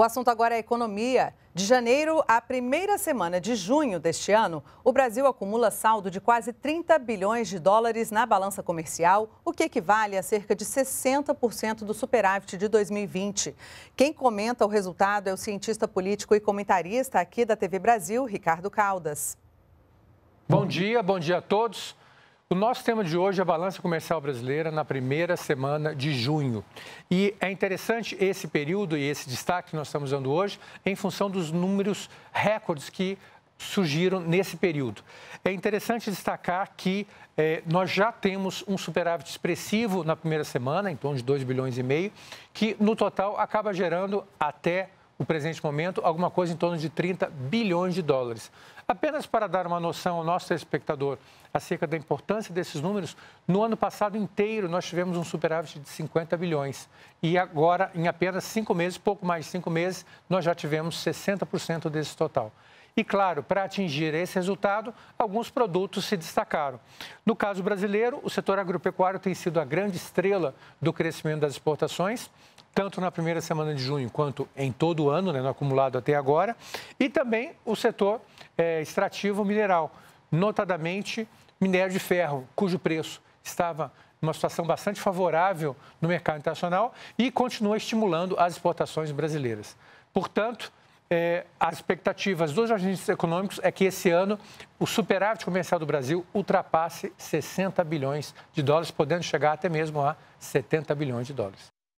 O assunto agora é economia. De janeiro à primeira semana de junho deste ano, o Brasil acumula saldo de quase 30 bilhões de dólares na balança comercial, o que equivale a cerca de 60% do superávit de 2020. Quem comenta o resultado é o cientista político e comentarista aqui da TV Brasil, Ricardo Caldas. Bom dia, bom dia a todos. O nosso tema de hoje é a balança comercial brasileira na primeira semana de junho. E é interessante esse período e esse destaque que nós estamos dando hoje em função dos números recordes que surgiram nesse período. É interessante destacar que eh, nós já temos um superávit expressivo na primeira semana, em torno de 2 bilhões e meio, que no total acaba gerando até o presente momento alguma coisa em torno de 30 bilhões de dólares. Apenas para dar uma noção ao nosso espectador acerca da importância desses números, no ano passado inteiro nós tivemos um superávit de 50 bilhões. E agora, em apenas cinco meses, pouco mais de cinco meses, nós já tivemos 60% desse total. E claro, para atingir esse resultado, alguns produtos se destacaram. No caso brasileiro, o setor agropecuário tem sido a grande estrela do crescimento das exportações, tanto na primeira semana de junho quanto em todo o ano, né, no acumulado até agora. E também o setor é, extrativo mineral, notadamente minério de ferro, cujo preço estava numa situação bastante favorável no mercado internacional e continua estimulando as exportações brasileiras. Portanto, é, as expectativas dos agentes econômicos é que esse ano o superávit comercial do Brasil ultrapasse 60 bilhões de dólares, podendo chegar até mesmo a 70 bilhões de dólares.